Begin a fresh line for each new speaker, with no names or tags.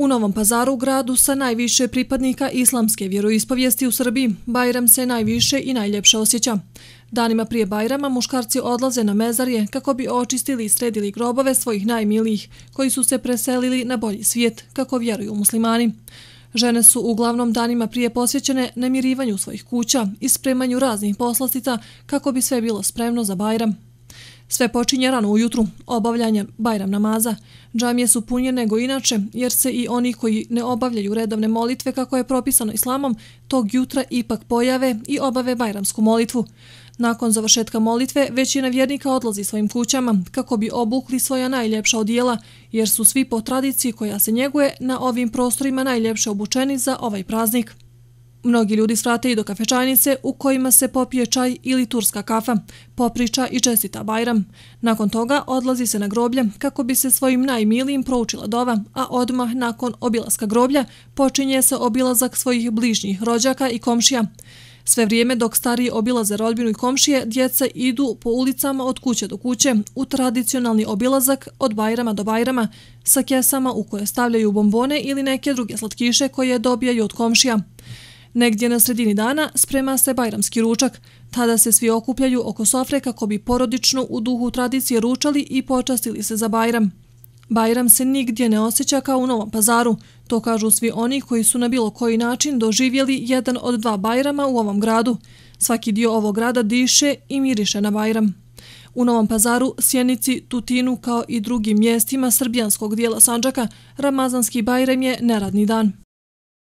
U Novom pazaru, gradu sa najviše pripadnika islamske vjeroispovijesti u Srbiji, Bajram se najviše i najljepše osjeća. Danima prije Bajrama muškarci odlaze na mezarje kako bi očistili i sredili grobove svojih najmilijih, koji su se preselili na bolji svijet, kako vjeruju muslimani. Žene su uglavnom danima prije posvećene namirivanju svojih kuća i spremanju raznih poslastica kako bi sve bilo spremno za Bajram. Sve počinje rano ujutru, obavljanjem Bajram namaza. Džamije su punje nego inače, jer se i oni koji ne obavljaju redovne molitve kako je propisano islamom, tog jutra ipak pojave i obave Bajramsku molitvu. Nakon završetka molitve, većina vjernika odlazi svojim kućama kako bi obukli svoja najljepša odijela, jer su svi po tradiciji koja se njeguje na ovim prostorima najljepše obučeni za ovaj praznik. Mnogi ljudi svrate i do kafećajnice u kojima se popije čaj ili turska kafa, popriča i čestita bajram. Nakon toga odlazi se na groblje kako bi se svojim najmilijim proučila dova, a odmah nakon obilaska groblja počinje se obilazak svojih bližnjih rođaka i komšija. Sve vrijeme dok stariji obilaze rodbinu i komšije, djeca idu po ulicama od kuće do kuće u tradicionalni obilazak od bajrama do bajrama sa kesama u koje stavljaju bombone ili neke druge slatkiše koje dobijaju od komšija. Negdje na sredini dana sprema se bajramski ručak. Tada se svi okupljaju oko sofre kako bi porodično u duhu tradicije ručali i počastili se za bajram. Bajram se nigdje ne osjeća kao u Novom pazaru. To kažu svi oni koji su na bilo koji način doživjeli jedan od dva bajrama u ovom gradu. Svaki dio ovog grada diše i miriše na bajram. U Novom pazaru, Sjenici, Tutinu kao i drugim mjestima srbijanskog dijela Sanđaka, Ramazanski bajrem je neradni dan.